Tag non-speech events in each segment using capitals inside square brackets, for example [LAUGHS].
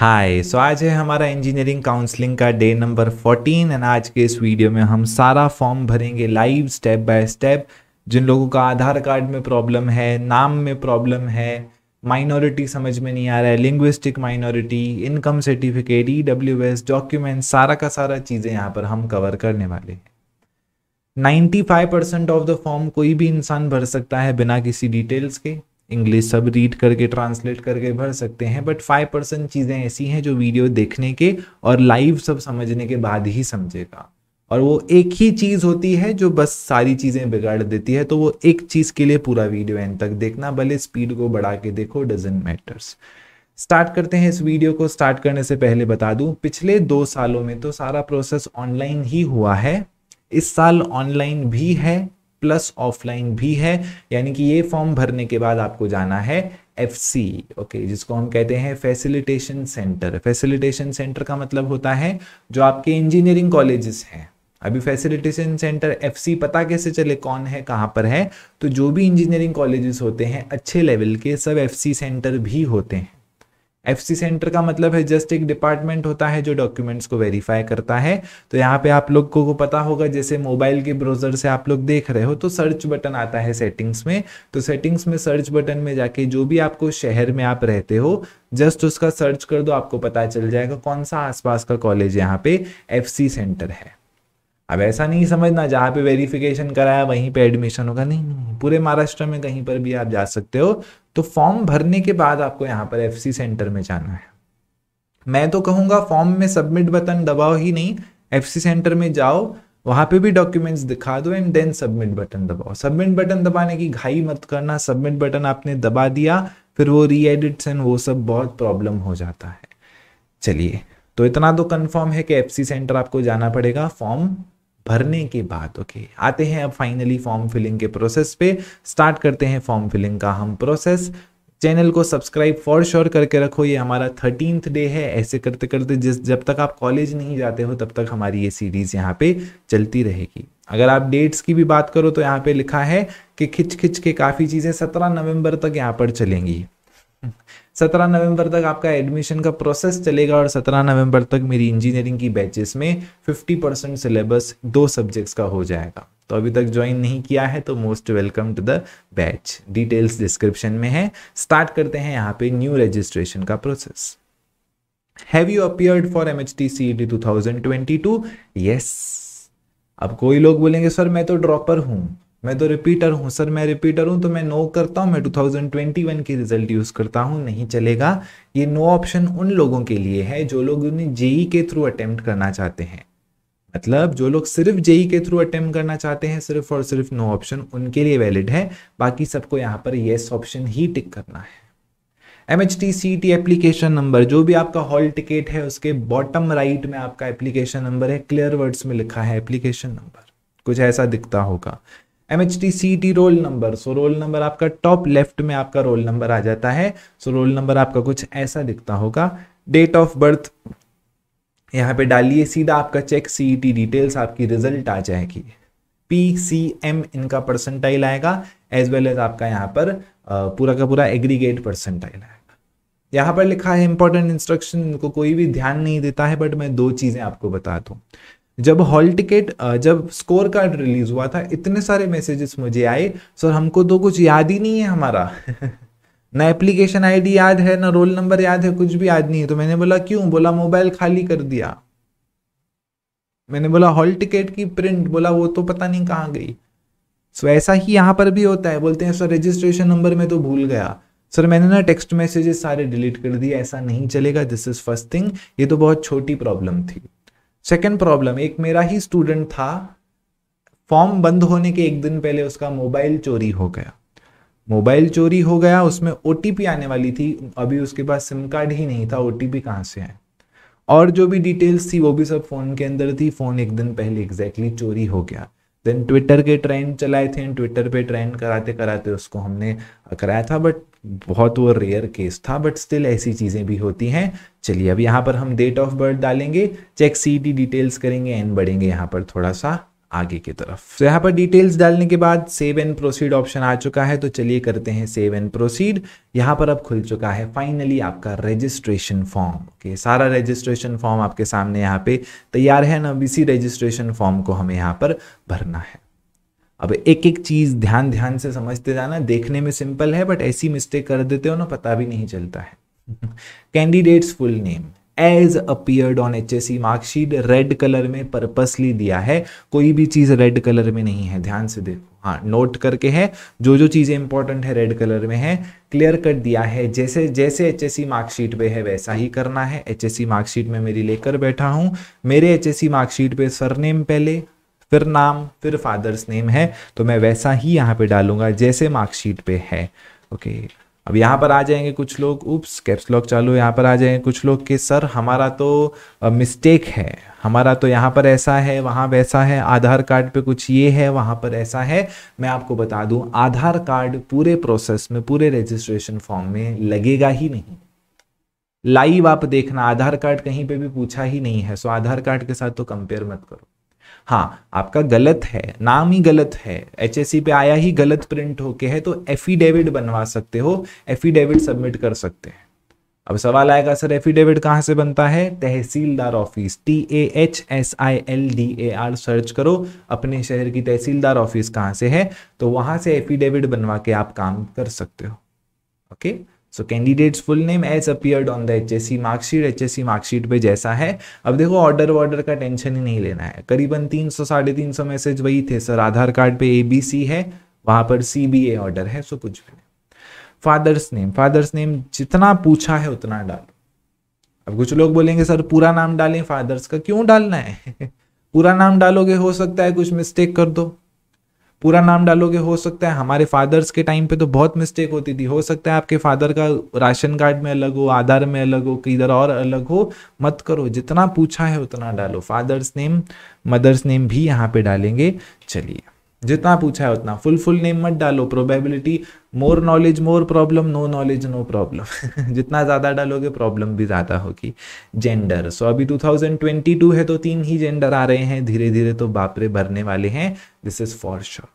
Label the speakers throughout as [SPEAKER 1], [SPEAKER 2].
[SPEAKER 1] हाय सो so आज है हमारा इंजीनियरिंग काउंसलिंग का डे नंबर 14 एंड आज के इस वीडियो में हम सारा फॉर्म भरेंगे लाइव स्टेप बाय स्टेप जिन लोगों का आधार कार्ड में प्रॉब्लम है नाम में प्रॉब्लम है माइनॉरिटी समझ में नहीं आ रहा है linguistic minority income certificate E W S document सारा का सारा चीज़ें यहाँ पर हम कवर करने वाले हैं 95% ऑफ द फॉर्म कोई भी इंसान भर सकता है बिना किसी डिटेल्स के इंग्लिश सब रीड करके ट्रांसलेट करके भर सकते हैं बट फाइव परसेंट चीज़ें ऐसी हैं जो वीडियो देखने के और लाइव सब समझने के बाद ही समझेगा और वो एक ही चीज़ होती है जो बस सारी चीज़ें बिगाड़ देती है तो वो एक चीज़ के लिए पूरा वीडियो एंड तक देखना भले स्पीड को बढ़ा के देखो डजेंट मैटर्स स्टार्ट करते हैं इस वीडियो को स्टार्ट करने से पहले बता दूं पिछले दो सालों में तो सारा प्रोसेस ऑनलाइन ही हुआ है इस साल ऑनलाइन भी है प्लस ऑफलाइन भी है यानी कि ये फॉर्म भरने के बाद आपको जाना है एफ सी ओके जिसको हम कहते हैं फैसिलिटेशन सेंटर फैसिलिटेशन सेंटर का मतलब होता है जो आपके इंजीनियरिंग कॉलेजेस हैं अभी फैसिलिटेशन सेंटर एफ सी पता कैसे चले कौन है कहाँ पर है तो जो भी इंजीनियरिंग कॉलेजेस होते हैं अच्छे लेवल के सब एफ सी सेंटर भी होते हैं एफ सी सेंटर का मतलब है जस्ट एक डिपार्टमेंट होता है जो डॉक्यूमेंट्स को वेरीफाई करता है तो यहाँ पे आप लोग को पता होगा जैसे मोबाइल के ब्राउजर से आप लोग देख रहे हो तो सर्च बटन आता है सेटिंग्स में तो सेटिंग्स में सर्च बटन में जाके जो भी आपको शहर में आप रहते हो जस्ट उसका सर्च कर दो आपको पता चल जाएगा कौन सा आसपास का कॉलेज यहाँ पे एफ सेंटर है अब ऐसा नहीं समझना जहाँ पे वेरिफिकेशन कराया वहीं पे एडमिशन होगा नहीं नहीं पूरे महाराष्ट्र में कहीं पर भी आप जा सकते हो तो फॉर्म भरने के बाद आपको यहाँ पर एफ सेंटर में जाना है मैं तो कहूंगा फॉर्म में सबमिट बटन दबाओ ही नहीं एफसी सेंटर में जाओ वहां पे भी डॉक्यूमेंट्स दिखा दो एंड देन सबमिट बटन दबाओ सबमिट बटन दबाने की घाई मत करना सबमिट बटन आपने दबा दिया फिर वो री एडिट्स एंड वो सब बहुत प्रॉब्लम हो जाता है चलिए तो इतना तो कंफर्म है कि एफ सेंटर आपको जाना पड़ेगा फॉर्म भरने की बात ओके okay? आते हैं अब फाइनली फॉर्म फिलिंग के प्रोसेस पे स्टार्ट करते हैं फॉर्म फिलिंग का हम प्रोसेस चैनल को सब्सक्राइब फॉर श्योर करके रखो ये हमारा थर्टीनथ डे है ऐसे करते करते जिस जब तक आप कॉलेज नहीं जाते हो तब तक हमारी ये सीरीज़ यहाँ पे चलती रहेगी अगर आप डेट्स की भी बात करो तो यहाँ पे लिखा है कि खिंच खिंच के काफ़ी चीज़ें सत्रह नवंबर तक यहाँ पर चलेंगी सत्रह नवंबर तक आपका एडमिशन का प्रोसेस चलेगा और सत्रह नवंबर तक मेरी इंजीनियरिंग की बैचेस में फिफ्टी परसेंट सिलेबस दो सब्जेक्ट्स का हो जाएगा तो अभी तक ज्वाइन नहीं किया है तो most welcome to the batch details description में है स्टार्ट करते हैं यहाँ पे न्यू रजिस्ट्रेशन का process have you appeared for M H T C two thousand twenty two yes अब कोई लोग बोलेंगे सर मैं तो ड्रॉपर हूं मैं तो रिपीटर हूँ सर मैं रिपीटर हूँ तो मैं नो करता हूँ मैं 2021 की रिजल्ट यूज़ करता हूं नहीं चलेगा ये नो ऑप्शन उन लोगों के लिए है जो लोग उन्हें जेई के थ्रू अटेम्प्ट करना चाहते हैं मतलब जो लोग सिर्फ जेई के थ्रू अटेम्प्ट करना चाहते हैं सिर्फ और सिर्फ नो ऑप्शन उनके लिए वैलिड है बाकी सबको यहाँ पर येस ऑप्शन ही टिक करना है M H T C T application number जो भी आपका हॉल टिकट है उसके बॉटम राइट में आपका एप्लीकेशन नंबर है क्लियर वर्ड्स में लिखा है एप्लीकेशन नंबर कुछ ऐसा दिखता होगा M H T C T roll number so roll number आपका टॉप लेफ्ट में आपका रोल नंबर आ जाता है सो रोल नंबर आपका कुछ ऐसा दिखता होगा डेट ऑफ बर्थ यहाँ पे डालिए सीधा आपका चेक सी टी डिटेल्स आपकी रिजल्ट आ जाएगी पी सी एम इनका परसेंटाइल आएगा एज वेल एज आपका यहाँ पर पूरा का पूरा एग्रीगेट परसेंटाइल आएगा यहाँ पर लिखा है इंपॉर्टेंट इंस्ट्रक्शन इनको कोई भी ध्यान नहीं देता है बट मैं दो चीज़ें आपको बता दूँ जब हॉल टिकट जब स्कोर कार्ड रिलीज हुआ था इतने सारे मैसेजेस मुझे आए सर हमको तो कुछ याद ही नहीं है हमारा [LAUGHS] ना एप्लीकेशन आईडी याद है ना रोल नंबर याद है कुछ भी याद नहीं है तो मैंने बोला क्यों बोला मोबाइल खाली कर दिया मैंने बोला हॉल टिकट की प्रिंट बोला वो तो पता नहीं कहाँ गई सो ऐसा ही यहाँ पर भी होता है बोलते हैं सर रजिस्ट्रेशन नंबर में तो भूल गया सर मैंने ना टेक्स्ट मैसेजेस सारे डिलीट कर दिए ऐसा नहीं चलेगा दिस इज फर्स्ट थिंग ये तो बहुत छोटी प्रॉब्लम थी सेकेंड प्रॉब्लम एक मेरा ही स्टूडेंट था फॉर्म बंद होने के एक दिन पहले उसका मोबाइल चोरी हो गया मोबाइल चोरी हो गया उसमें ओ आने वाली थी अभी उसके पास सिम कार्ड ही नहीं था ओ टी पी कहाँ से आए और जो भी डिटेल्स थी वो भी सब फ़ोन के अंदर थी फ़ोन एक दिन पहले एग्जैक्टली exactly चोरी हो गया देन ट्विटर के ट्रेंड चलाए थे ट्विटर पे ट्रेंड कराते कराते उसको हमने कराया था बट बहुत वो रेयर केस था बट स्टिल ऐसी चीज़ें भी होती हैं चलिए अब यहाँ पर हम डेट ऑफ बर्थ डालेंगे चेक सी टी डिटेल्स करेंगे एंड बढ़ेंगे यहाँ पर थोड़ा सा आगे की तरफ तो यहाँ पर डिटेल्स डालने के बाद सेव एंड प्रोसीड ऑप्शन आ चुका है तो चलिए करते हैं सेव एंड प्रोसीड यहाँ पर अब खुल चुका है फाइनली आपका रजिस्ट्रेशन फॉर्म ओके सारा रजिस्ट्रेशन फॉर्म आपके सामने यहाँ पे तैयार है ना इसी रजिस्ट्रेशन फॉर्म को हमें यहाँ पर भरना है अब एक एक चीज़ ध्यान ध्यान से समझते जाना देखने में सिंपल है बट ऐसी मिस्टेक कर देते हो ना पता भी नहीं चलता है candidates full name as appeared on H S marksheet red colour में पर्पसली दिया है कोई भी चीज़ रेड कलर में नहीं है ध्यान से देखो हाँ नोट करके है जो जो चीज़ें इंपॉर्टेंट है रेड कलर में है क्लियर कट दिया है जैसे जैसे एच एस मार्कशीट पे है वैसा ही करना है एच एस मार्कशीट में मेरी लेकर बैठा हूँ मेरे एच एस मार्कशीट पे सरनेम पहले फिर नाम फिर फादर्स नेम है तो मैं वैसा ही यहाँ पे डालूंगा जैसे मार्कशीट पे है ओके अब यहाँ पर आ जाएंगे कुछ लोग उप्स कैप्स लॉक चालू यहाँ पर आ जाएंगे कुछ लोग कि सर हमारा तो मिस्टेक है हमारा तो यहाँ पर ऐसा है वहाँ वैसा है आधार कार्ड पे कुछ ये है वहाँ पर ऐसा है मैं आपको बता दूँ आधार कार्ड पूरे प्रोसेस में पूरे रजिस्ट्रेशन फॉर्म में लगेगा ही नहीं लाइव आप देखना आधार कार्ड कहीं पे भी पूछा ही नहीं है सो आधार कार्ड के साथ तो कंपेयर मत करो हाँ आपका गलत है नाम ही गलत है एच e पे आया ही गलत प्रिंट होके है तो एफिडेविट बनवा सकते हो एफिडेविट सबमिट कर सकते हैं अब सवाल आएगा सर एफिडेविट कहाँ से बनता है तहसीलदार office T A H S I L D A R search करो अपने शहर की तहसीलदार ऑफिस कहाँ से है तो वहां से एफिडेविट बनवा के आप काम कर सकते हो okay okay? So candidates full name as appeared on the H S C marksheet H S C marksheet पे जैसा है अब देखो ऑर्डर वॉर्डर का टेंशन ही नहीं लेना है करीबन तीन सौ साढ़े तीन सौ मैसेज वही थे सर आधार कार्ड पे ए बी सी है वहाँ पर सी बी ए ऑर्डर है सो कुछ भी नहीं फादर्स नेम फादर्स नेम जितना पूछा है उतना डालो अब कुछ लोग बोलेंगे सर पूरा नाम डालें फादर्स का क्यों डालना है [LAUGHS] पूरा नाम डालोगे हो सकता है कुछ मिस्टेक कर दो पूरा नाम डालोगे हो सकता है हमारे फादर्स के टाइम पे तो बहुत मिस्टेक होती थी हो सकता है आपके फादर का राशन कार्ड में अलग हो आधार में अलग हो किधर और अलग हो मत करो जितना पूछा है उतना डालो फादर्स नेम मदर्स नेम भी यहाँ पे डालेंगे चलिए जितना पूछा है उतना फुल फुल नेम मत डालो probability more knowledge more problem no knowledge no problem जितना ज़्यादा डालोगे प्रॉब्लम भी ज़्यादा होगी जेंडर सो so, अभी 2022 है तो तीन ही जेंडर आ रहे हैं धीरे धीरे तो बापरे भरने वाले हैं this is for sure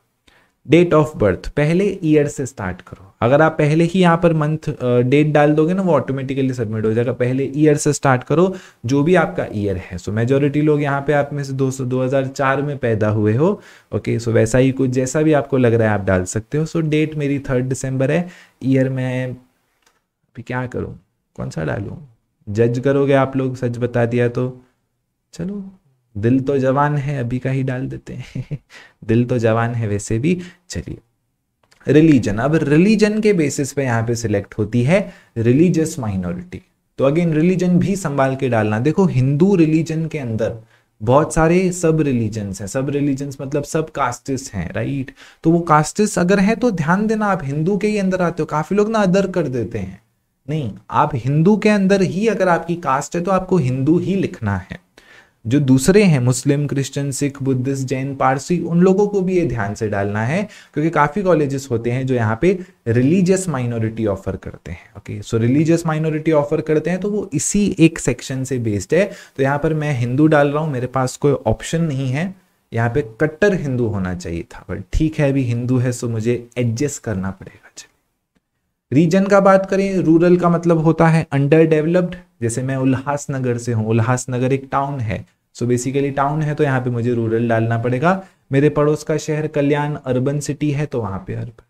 [SPEAKER 1] date of birth पहले ईयर से स्टार्ट करो अगर आप पहले ही यहाँ पर मंथ डेट डाल दोगे ना वो ऑटोमेटिकली सबमिट हो जाएगा पहले ईयर से स्टार्ट करो जो भी आपका ईयर है सो so, मेजोरिटी लोग यहाँ पे आप में से 200 2004 में पैदा हुए हो ओके okay, सो so वैसा ही कुछ जैसा भी आपको लग रहा है आप डाल सकते हो सो so, डेट मेरी थर्ड दिसंबर है ईयर में अभी क्या करूँ कौन सा डालूँ जज करोगे आप लोग सच बता दिया तो चलो दिल तो जवान है अभी का ही डाल देते हैं [LAUGHS] दिल तो जवान है वैसे भी चलिए रिलीजन अब रिलीजन के बेसिस पे यहाँ पे सिलेक्ट होती है रिलीजियस माइनॉरिटी तो अगेन रिलीजन भी संभाल के डालना देखो हिंदू रिलीजन के अंदर बहुत सारे सब रिलीजन्स हैं सब रिलीजन्स मतलब सब कास्टिस हैं राइट तो वो कास्टिस अगर है तो ध्यान देना आप हिंदू के ही अंदर आते हो काफ़ी लोग ना अदर कर देते हैं नहीं आप हिंदू के अंदर ही अगर आपकी कास्ट है तो आपको हिंदू ही लिखना है जो दूसरे हैं Muslim Christian Sikh Buddhist Jain Parsi उन लोगों को भी ये ध्यान से डालना है क्योंकि काफ़ी कॉलेजेस होते हैं जो यहाँ पे रिलीजियस माइनॉरिटी ऑफर करते हैं okay so religious minority offer करते हैं तो वो इसी एक सेक्शन से बेस्ड है तो यहाँ पर मैं हिंदू डाल रहा हूँ मेरे पास कोई ऑप्शन नहीं है यहाँ पे कट्टर हिंदू होना चाहिए था बट ठीक है अभी हिंदू है सो मुझे एडजस्ट करना पड़ेगा रीजन का बात करें रूरल का मतलब होता है अंडर डेवलप्ड जैसे मैं उल्लासनगर से हूँ उल्लासनगर एक टाउन है सो बेसिकली टाउन है तो यहाँ पे मुझे रूरल डालना पड़ेगा मेरे पड़ोस का शहर कल्याण अर्बन सिटी है तो वहां पे अर्बन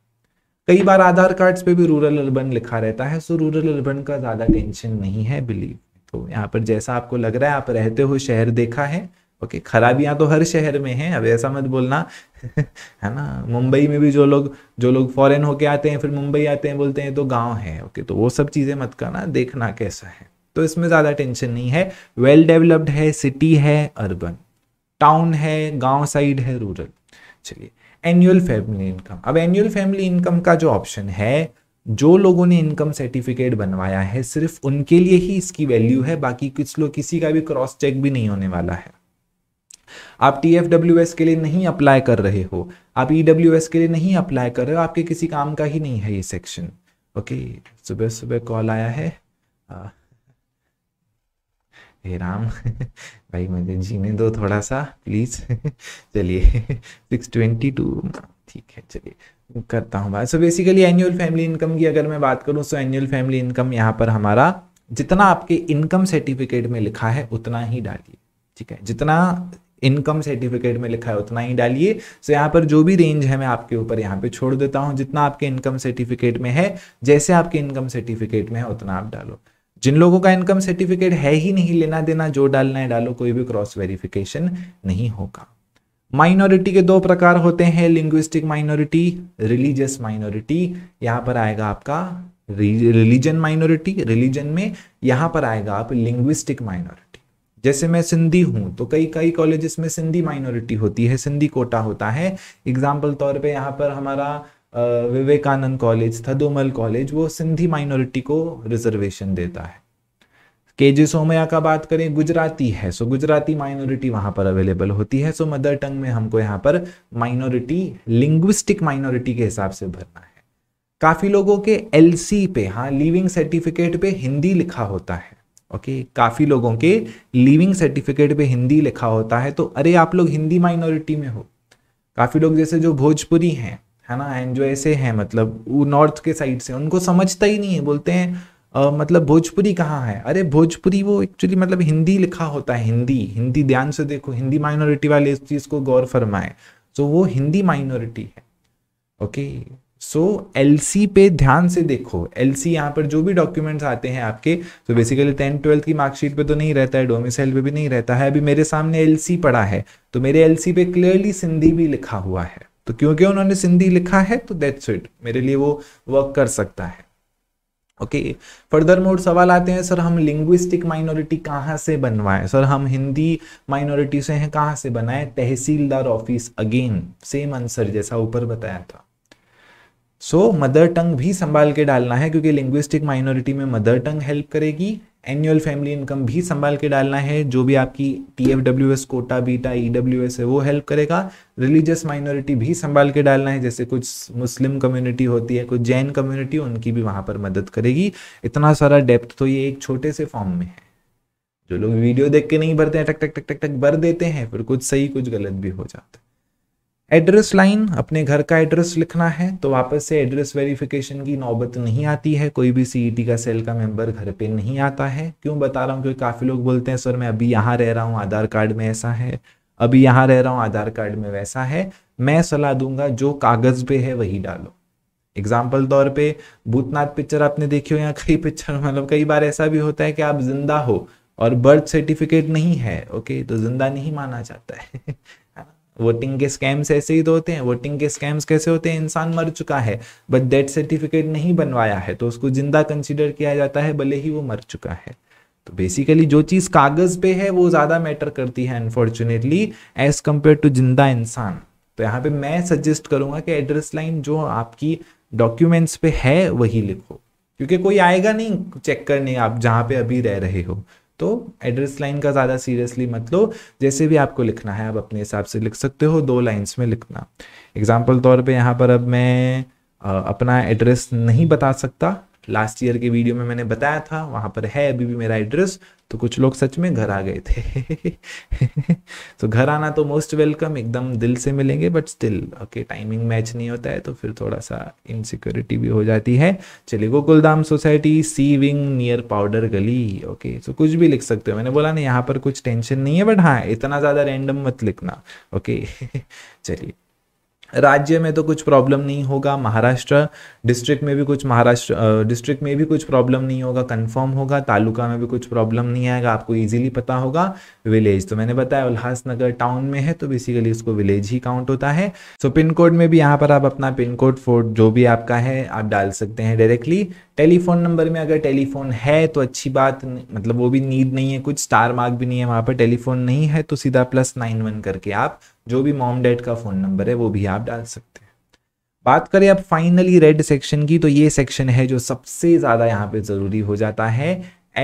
[SPEAKER 1] कई बार आधार कार्ड्स पे भी रूरल अर्बन लिखा रहता है सो रूरल अर्बन का ज़्यादा टेंशन नहीं है बिलीव तो यहाँ पर जैसा आपको लग रहा है आप रहते हो शहर देखा है ओके okay, खराबियां तो हर शहर में हैं अब ऐसा मत बोलना [LAUGHS] है ना मुंबई में भी जो लोग जो लोग फॉरेन होके आते हैं फिर मुंबई आते हैं बोलते हैं तो गांव है ओके okay, तो वो सब चीज़ें मत करना देखना कैसा है तो इसमें ज़्यादा टेंशन नहीं है वेल डेवलप्ड है सिटी है अर्बन टाउन है गाँव साइड है रूरल चलिए एनुअल फैमिली इनकम अब एनुअल फैमिली इनकम का जो ऑप्शन है जो लोगों ने इनकम सर्टिफिकेट बनवाया है सिर्फ उनके लिए ही इसकी वैल्यू है बाकी कुछ लोग किसी का भी क्रॉस चेक भी नहीं होने वाला है आप टी एफ डब्ल्यू एस के लिए नहीं अप्लाई कर रहे हो आप ई डब्ल्यू एस के लिए नहीं अप्लाई कर रहे हो आपके किसी काम का ही नहीं है ये सेक्शन ओके सुबह सुबह कॉल आया है [LAUGHS] हे राम [LAUGHS] भाई मुझे जीने दो थोड़ा सा प्लीज़ [LAUGHS] चलिए सिक्स ट्वेंटी टू ठीक है चलिए करता हूँ बात so basically annual family income की अगर मैं बात करूँ सो एनुअल फैमिली इनकम यहाँ पर हमारा जितना आपके इनकम सर्टिफिकेट में लिखा है उतना ही डालिए ठीक है जितना इनकम सर्टिफिकेट में लिखा है उतना ही डालिए सो यहाँ पर जो भी रेंज है मैं आपके ऊपर यहाँ पे छोड़ देता हूँ जितना आपके इनकम सर्टिफिकेट में है जैसे आपके इनकम सर्टिफिकेट में है उतना आप डालो जिन लोगों का इनकम सर्टिफिकेट है ही नहीं लेना देना जो डालना है डालो कोई भी क्रॉस वेरिफिकेशन नहीं होगा माइनॉरिटी के दो प्रकार होते हैं लिंग्विस्टिक माइनॉरिटी रिलीजियस माइनॉरिटी यहाँ पर आएगा आपका रिलीजन माइनॉरिटी रिलीजन में यहाँ पर आएगा आप लिंग्विस्टिक माइनॉरिटी जैसे मैं सिंधी हूँ तो कई कई कॉलेजेस में सिंधी माइनॉरिटी होती है सिंधी कोटा होता है एग्जाम्पल तौर पे यहाँ पर हमारा विवेकानंद कॉलेज थदोमल कॉलेज वो सिंधी माइनॉरिटी को रिजर्वेशन देता है के जी सोमया का बात करें गुजराती है सो गुजराती माइनॉरिटी वहां पर अवेलेबल होती है सो मदर टंग में हमको यहाँ पर माइनॉरिटी लिंग्विस्टिक माइनॉरिटी के हिसाब से भरना है काफी लोगों के एलसी पे हाँ लिविंग सर्टिफिकेट पे हिंदी लिखा होता है ओके okay? काफ़ी लोगों के लिविंग सर्टिफिकेट पे हिंदी लिखा होता है तो अरे आप लोग हिंदी माइनॉरिटी में हो काफ़ी लोग जैसे जो भोजपुरी हैं है ना एंड जो ऐसे हैं मतलब वो नॉर्थ के साइड से उनको समझता ही नहीं है बोलते हैं आ, मतलब भोजपुरी कहाँ है अरे भोजपुरी वो एक्चुअली मतलब हिंदी लिखा होता है हिंदी हिंदी ध्यान से देखो हिंदी माइनॉरिटी वाले इस चीज़ को गौर फरमाए तो वो हिंदी माइनॉरिटी है ओके okay? सो एल सी पे ध्यान से देखो एल सी यहाँ पर जो भी डॉक्यूमेंट्स आते हैं आपके तो बेसिकली टेंथ ट्वेल्थ की मार्कशीट पे तो नहीं रहता है डोमिसाइल पे भी नहीं रहता है अभी मेरे सामने एल सी पड़ा है तो मेरे एल सी पे क्लियरली सिंधी भी लिखा हुआ है तो क्योंकि उन्होंने सिंधी लिखा है तो दैट्स इट मेरे लिए वो वर्क कर सकता है ओके फर्दर मोर सवाल आते हैं सर हम लिंग्विस्टिक माइनॉरिटी कहाँ से बनवाएं सर हम हिंदी माइनॉरिटी से हैं कहाँ से बनाएं तहसीलदार ऑफिस अगेन सेम आंसर जैसा ऊपर बताया था सो मदर टंग भी संभाल के डालना है क्योंकि लिंग्विस्टिक माइनॉरिटी में मदर टंग हेल्प करेगी एनुअल फैमिली इनकम भी संभाल के डालना है जो भी आपकी T F W S quota बीटा ई डब्ल्यू एस है वो हेल्प करेगा रिलीजियस माइनॉरिटी भी संभाल के डालना है जैसे कुछ मुस्लिम कम्युनिटी होती है कुछ जैन कम्युनिटी उनकी भी वहाँ पर मदद करेगी इतना सारा डेप्थ तो ये एक छोटे से फॉर्म में है जो लोग वीडियो देख के नहीं भरते हैं टक टक टक टक टक भर देते हैं फिर कुछ सही कुछ गलत भी हो जाता है एड्रेस लाइन अपने घर का एड्रेस लिखना है तो वापस से एड्रेस वेरिफिकेशन की नौबत नहीं आती है कोई भी सीईटी e का सेल का मेंबर घर पे नहीं आता है क्यों बता रहा हूँ क्योंकि काफ़ी लोग बोलते हैं सर मैं अभी यहाँ रह रहा हूँ आधार कार्ड में ऐसा है अभी यहाँ रह रहा हूँ आधार कार्ड में वैसा है मैं सलाह दूंगा जो कागज़ पे है वही डालो एग्जाम्पल तौर पर भूतनाथ पिक्चर आपने देखी हो या [LAUGHS] कई पिक्चर मतलब कई बार ऐसा भी होता है कि आप जिंदा हो और बर्थ सर्टिफिकेट नहीं है ओके तो जिंदा नहीं माना जाता है वोटिंग के स्कैम्स ऐसे ही तो होते हैं वोटिंग के स्कैम्स कैसे होते हैं इंसान मर चुका है बट डेथ सर्टिफिकेट नहीं बनवाया है तो उसको जिंदा कंसिडर किया जाता है भले ही वो मर चुका है तो बेसिकली जो चीज़ कागज़ पे है वो ज़्यादा मैटर करती है अनफॉर्चुनेटली एज कम्पेयर टू जिंदा इंसान तो यहाँ पे मैं सजेस्ट करूंगा कि एड्रेस लाइन जो आपकी डॉक्यूमेंट्स पे है वही लिखो क्योंकि कोई आएगा नहीं चेक करने आप जहाँ पे अभी रह रहे हो तो एड्रेस लाइन का ज़्यादा सीरियसली मत लो जैसे भी आपको लिखना है आप अपने हिसाब से लिख सकते हो दो लाइन्स में लिखना एग्जाम्पल तौर पर यहाँ पर अब मैं अपना एड्रेस नहीं बता सकता लास्ट ईयर के वीडियो में मैंने बताया था वहां पर है अभी भी मेरा एड्रेस तो कुछ लोग सच में घर आ गए थे [LAUGHS] तो घर आना तो मोस्ट वेलकम एकदम दिल से मिलेंगे but still okay timing match नहीं होता है तो फिर थोड़ा सा इनसिक्योरिटी भी हो जाती है चलिए Gokuldham society C wing near powder गली ओके सो कुछ भी लिख सकते हो मैंने बोला ना यहाँ पर कुछ टेंशन नहीं है बट हाँ इतना ज़्यादा रैंडम मत लिखना ओके [LAUGHS] चलिए राज्य में तो कुछ प्रॉब्लम नहीं होगा महाराष्ट्र डिस्ट्रिक्ट में भी कुछ महाराष्ट्र डिस्ट्रिक्ट में भी कुछ प्रॉब्लम नहीं होगा कंफर्म होगा तालुका में भी कुछ प्रॉब्लम नहीं आएगा आपको इजीली पता होगा विलेज तो मैंने बताया उल्हासनगर टाउन में है तो बेसिकली इसको विलेज ही काउंट होता है सो पिन कोड में भी यहाँ पर आप अपना पिन कोड फोर्ड जो भी आपका है आप डाल सकते हैं डायरेक्टली टेलीफोन नंबर में अगर टेलीफोन है तो अच्छी बात मतलब वो भी नीड नहीं है कुछ स्टार मार्क भी नहीं है वहाँ पर टेलीफोन नहीं है तो सीधा प्लस नाइन वन करके आप जो भी मॉम डैड का फ़ोन नंबर है वो भी आप डाल सकते हैं बात करें अब फाइनली रेड सेक्शन की तो ये सेक्शन है जो सबसे ज़्यादा यहाँ पे ज़रूरी हो जाता है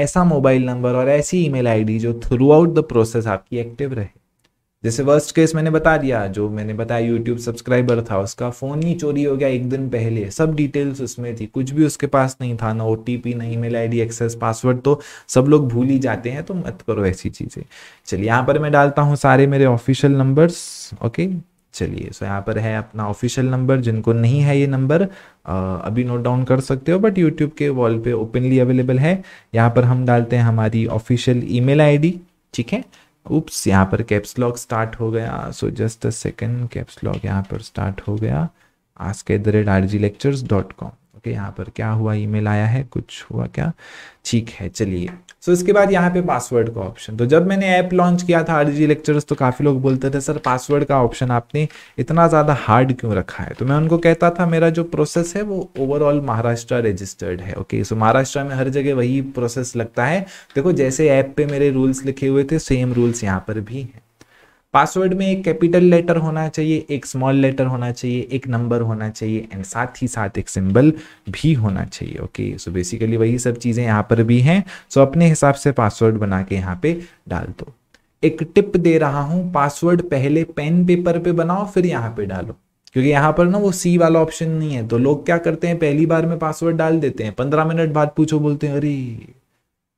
[SPEAKER 1] ऐसा मोबाइल नंबर और ऐसी ईमेल आईडी जो थ्रू आउट द प्रोसेस आपकी एक्टिव रहे जैसे वर्स्ट केस मैंने बता दिया जो मैंने बताया यूट्यूब सब्सक्राइबर था उसका फ़ोन ही चोरी हो गया एक दिन पहले सब डिटेल्स उसमें थी कुछ भी उसके पास नहीं था ना ओ ना ईमेल आईडी एक्सेस पासवर्ड तो सब लोग भूल ही जाते हैं तो मत करो ऐसी चीज़ें चलिए यहाँ पर मैं डालता हूँ सारे मेरे ऑफिशियल नंबर्स ओके चलिए सो यहाँ पर है अपना ऑफिशियल नंबर जिनको नहीं है ये नंबर अभी नोट डाउन कर सकते हो बट यूट्यूब के वॉल पे ओपनली अवेलेबल है यहाँ पर हम डालते हैं हमारी ऑफिशियल ईमेल आईडी ठीक है उप्स यहाँ पर कैप्स लॉक स्टार्ट हो गया so just a second caps lock यहाँ पर स्टार्ट हो गया आज के the rate R G lectures dot com okay यहाँ पर क्या हुआ ईमेल आया है कुछ हुआ क्या ठीक है चलिए तो इसके बाद यहाँ पे पासवर्ड का ऑप्शन तो जब मैंने ऐप लॉन्च किया था आरजी लेक्चर्स तो काफ़ी लोग बोलते थे सर पासवर्ड का ऑप्शन आपने इतना ज़्यादा हार्ड क्यों रखा है तो मैं उनको कहता था मेरा जो प्रोसेस है वो overall Maharashtra registered okay so सो महाराष्ट्र में हर जगह वही प्रोसेस लगता है देखो जैसे ऐप पे मेरे रूल्स लिखे हुए थे सेम रूल्स यहाँ पर भी हैं पासवर्ड में एक कैपिटल लेटर होना चाहिए एक स्मॉल लेटर होना चाहिए एक नंबर होना चाहिए एंड साथ ही साथ एक सिंबल भी होना चाहिए ओके सो बेसिकली वही सब चीज़ें यहाँ पर भी हैं सो so, अपने हिसाब से पासवर्ड बना के यहाँ पे डाल दो एक टिप दे रहा हूं पासवर्ड पहले पेन पेपर पे बनाओ फिर यहाँ पे डालो क्योंकि यहाँ पर ना वो सी वाला ऑप्शन नहीं है तो लोग क्या करते हैं पहली बार में पासवर्ड डाल देते हैं पंद्रह मिनट बाद पूछो बोलते हैं अरे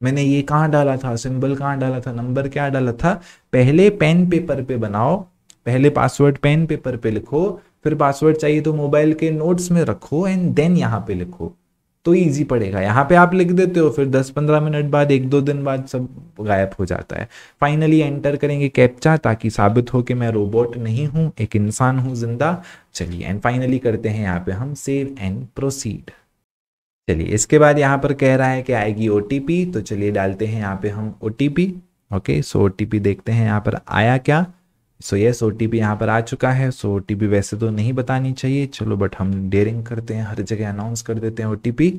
[SPEAKER 1] मैंने ये कहाँ डाला था सिंबल कहाँ डाला था नंबर क्या डाला था पहले पेन पेपर पे बनाओ पहले पासवर्ड पेन पेपर पे लिखो फिर पासवर्ड चाहिए तो मोबाइल के नोट्स में रखो एंड देन यहाँ पे लिखो तो ईजी पड़ेगा यहाँ पे आप लिख देते हो फिर दस पंद्रह मिनट बाद एक दो दिन बाद सब गायब हो जाता है फाइनली एंटर करेंगे कैप्चा ताकि साबित हो कि मैं रोबोट नहीं हूँ एक इंसान हूँ जिंदा चलिए एंड फाइनली करते हैं यहाँ पे हम सेव एंड प्रोसीड चलिए इसके बाद यहाँ पर कह रहा है कि आएगी ओ तो चलिए डालते हैं यहाँ पे हम ओ ओके सो ओ देखते हैं यहाँ पर आया क्या सो यस ओ टी यहाँ पर आ चुका है सो ओ वैसे तो नहीं बतानी चाहिए चलो बट हम डेयरिंग करते हैं हर जगह अनाउंस कर देते हैं O T P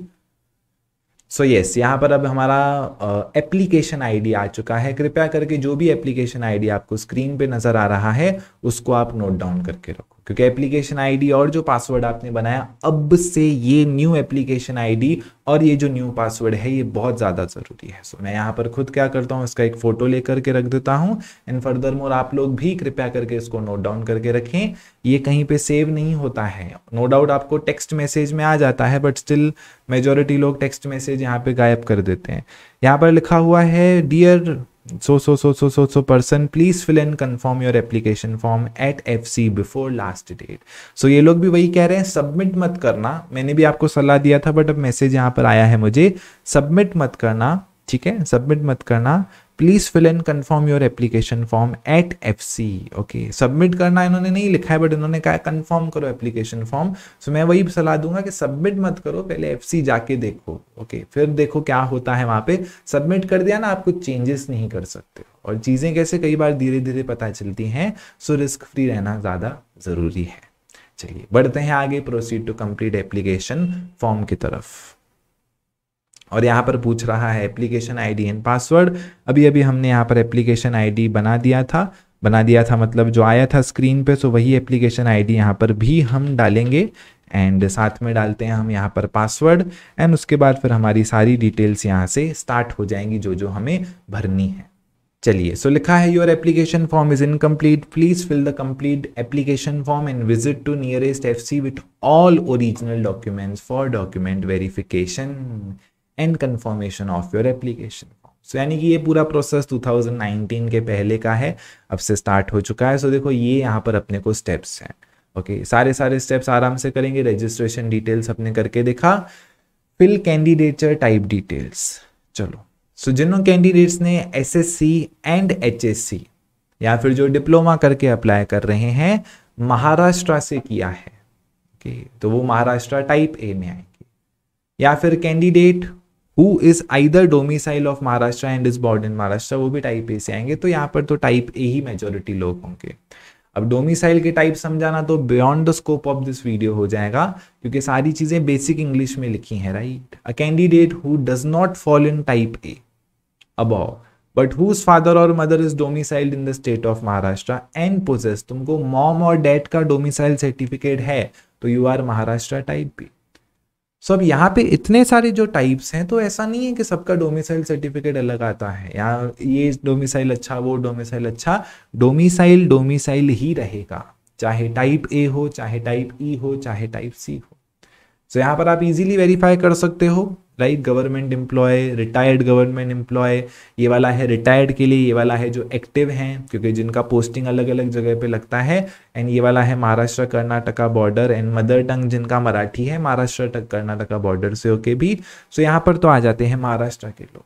[SPEAKER 1] so yes यहाँ पर अब हमारा एप्लीकेशन आईडी आ चुका है कृपया करके जो भी एप्लीकेशन आईडी आपको स्क्रीन पे नज़र आ रहा है उसको आप नोट डाउन करके रखो क्योंकि एप्लीकेशन आईडी और जो पासवर्ड आपने बनाया अब से ये न्यू एप्लीकेशन आईडी और ये जो न्यू पासवर्ड है ये बहुत ज़्यादा ज़रूरी है सो so, मैं यहाँ पर खुद क्या करता हूँ इसका एक फ़ोटो लेकर के रख देता हूँ एंड फर्दर मोर आप लोग भी कृपया करके इसको नोट डाउन करके रखें ये कहीं पे सेव नहीं होता है नो no डाउट आपको टेक्स्ट मैसेज में आ जाता है बट स्टिल मेजोरिटी लोग टेक्स्ट मैसेज यहाँ पे गायब कर देते हैं यहाँ पर लिखा हुआ है dear so so so so so so person please fill and confirm your application form at F C before last date so ये लोग भी वही कह रहे हैं सबमिट मत करना मैंने भी आपको सलाह दिया था बट अब मैसेज यहाँ पर आया है मुझे सबमिट मत करना ठीक है सबमिट मत करना please fill and confirm your application form at F C okay submit करना इन्होंने नहीं लिखा है बट इन्होंने कहा कन्फर्म करो एप्लीकेशन फॉर्म सो मैं वही सलाह दूंगा कि सबमिट मत करो पहले एफ सी जाके देखो ओके okay, फिर देखो क्या होता है वहां पे सबमिट कर दिया ना आप कुछ चेंजेस नहीं कर सकते और चीज़ें कैसे कई बार धीरे धीरे पता चलती हैं सो रिस्क फ्री रहना ज़्यादा ज़रूरी है चलिए बढ़ते हैं आगे proceed to complete application form की तरफ और यहाँ पर पूछ रहा है एप्लीकेशन आईडी एंड पासवर्ड अभी अभी हमने यहाँ पर एप्लीकेशन आईडी बना दिया था बना दिया था मतलब जो आया था स्क्रीन पे सो तो वही एप्लीकेशन आईडी यहाँ पर भी हम डालेंगे एंड साथ में डालते हैं हम यहाँ पर पासवर्ड एंड उसके बाद फिर हमारी सारी डिटेल्स यहाँ से स्टार्ट हो जाएंगी जो जो हमें भरनी है चलिए सो so, लिखा है your application form is incomplete please fill the complete application form and visit to nearest F C with all original documents for document verification and confirmation of your application so यानी कि ये पूरा process 2019 के पहले का है अब से स्टार्ट हो चुका है सो so, देखो ये यहाँ पर अपने को स्टेप्स हैं ओके okay, सारे सारे स्टेप्स आराम से करेंगे रजिस्ट्रेशन डिटेल्स अपने करके देखा फिल कैंडिडेटर टाइप डिटेल्स चलो सो so, जिनों कैंडिडेट्स ने एस एंड एच या फिर जो डिप्लोमा करके अप्लाई कर रहे हैं महाराष्ट्र से किया है ओके okay, तो वो महाराष्ट्र टाइप ए में आएंगे या फिर candidate who is either domicile of Maharashtra and is born in Maharashtra वो भी टाइप ए से आएंगे तो यहाँ पर तो टाइप ए ही मेजोरिटी लोग होंगे अब डोमिसाइल के टाइप समझाना तो beyond the scope of this video हो जाएगा क्योंकि सारी चीजें बेसिक इंग्लिश में लिखी हैं right a candidate who does not fall in type A अब बट हुज फादर और mother is domiciled in the state of Maharashtra and possesses तुमको मॉम और डैड का डोमिसाइल सर्टिफिकेट है तो you are Maharashtra type B so अब यहाँ पे इतने सारे जो टाइप्स हैं तो ऐसा नहीं है कि सबका डोमिसाइल सर्टिफिकेट अलग आता है यहाँ ये डोमिसाइल अच्छा वो डोमिसाइल अच्छा डोमिसाइल डोमिसाइल ही रहेगा चाहे टाइप ए हो चाहे टाइप ई e हो चाहे टाइप सी हो सो so यहाँ पर आप इजीली वेरीफाई कर सकते हो right government employee retired government employee ये वाला है रिटायर्ड के लिए ये वाला है जो एक्टिव हैं क्योंकि जिनका पोस्टिंग अलग अलग जगह पे लगता है एंड ये वाला है Maharashtra Karnataka border and mother tongue जिनका मराठी है महाराष्ट्र कर्नाटका बॉर्डर से होके भी सो so, यहाँ पर तो आ जाते हैं महाराष्ट्र के लोग